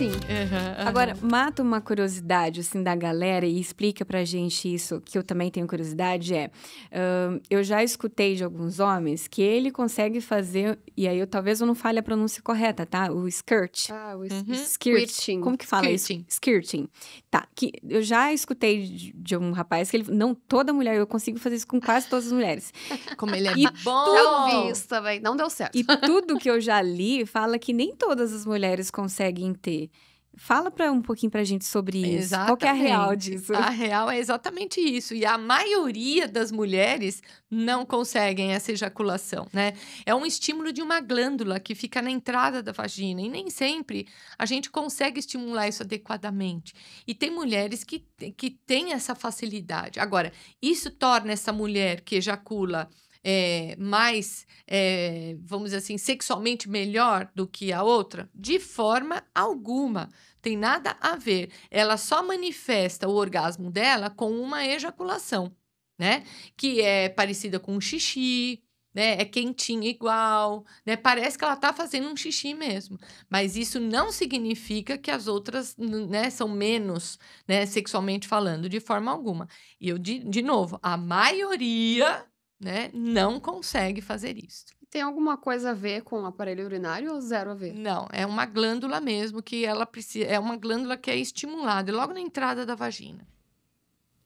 sim. Uhum, Agora, mata uma curiosidade, assim, da galera e explica pra gente isso, que eu também tenho curiosidade, é... Uh, eu já escutei de alguns homens que ele consegue fazer... E aí, eu talvez eu não fale a pronúncia correta, tá? O skirt. Ah, o uhum. skirt. Como que fala skirting. isso? Skirting. Tá, que eu já escutei de, de, um rapaz que ele... Não, toda mulher, eu consigo fazer isso com quase todas as mulheres. Como ele é e bom! Tudo, isso também, não deu certo. E tudo que eu já li fala que nem todas as mulheres conseguem ter. Fala pra, um pouquinho pra gente sobre isso. Exatamente. Qual que é a real disso? A real é exatamente isso. E a maioria das mulheres não conseguem essa ejaculação, né? É um estímulo de uma glândula que fica na entrada da vagina. E nem sempre a gente consegue estimular isso adequadamente. E tem mulheres que, que têm essa facilidade. Agora, isso torna essa mulher que ejacula é, mais, é, vamos dizer assim, sexualmente melhor do que a outra? De forma alguma. Tem nada a ver. Ela só manifesta o orgasmo dela com uma ejaculação, né? Que é parecida com um xixi, né? É quentinha igual, né? Parece que ela tá fazendo um xixi mesmo. Mas isso não significa que as outras, né, são menos, né, sexualmente falando, de forma alguma. E eu, de, de novo, a maioria né, não consegue fazer isso. Tem alguma coisa a ver com o aparelho urinário ou zero a ver? Não, é uma glândula mesmo que ela precisa, é uma glândula que é estimulada logo na entrada da vagina.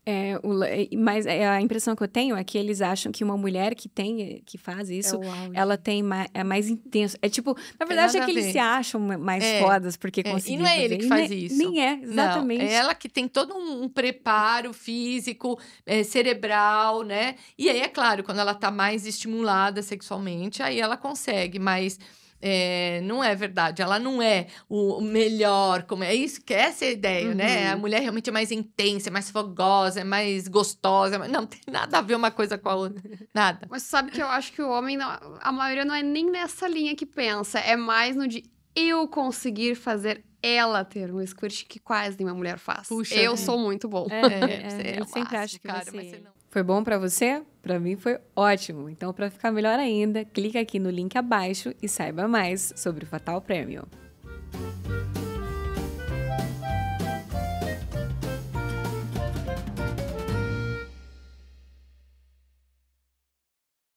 É, o, mas é, a impressão que eu tenho é que eles acham que uma mulher que tem, que faz é isso, é ela tem mais, é mais intenso. É tipo, na verdade é que eles se acham mais é, fodas porque é, E não é fazer. ele que faz isso. Nem é, exatamente. Não, é ela que tem todo um, um preparo físico, é, cerebral, né? E aí, é claro, quando ela tá mais estimulada sexualmente, aí ela consegue, mas é, não é verdade. Ela não é o melhor, como é isso que é essa a ideia, né? uhum. né? A mulher realmente é mais intensa, é mais fogosa, é mais gostosa. Mas não tem nada a ver uma coisa com a outra. Nada. Mas sabe que eu acho que o homem, não, a maioria não é nem nessa linha que pensa. É mais no de eu conseguir fazer ela ter um squirt que quase nenhuma mulher faz. Puxa, eu é. sou muito bom. É, é, é, é eu sempre acho que cara, você... mas você não. Foi bom para você? Para mim foi ótimo. Então, para ficar melhor ainda, clica aqui no link abaixo e saiba mais sobre o Fatal Premium.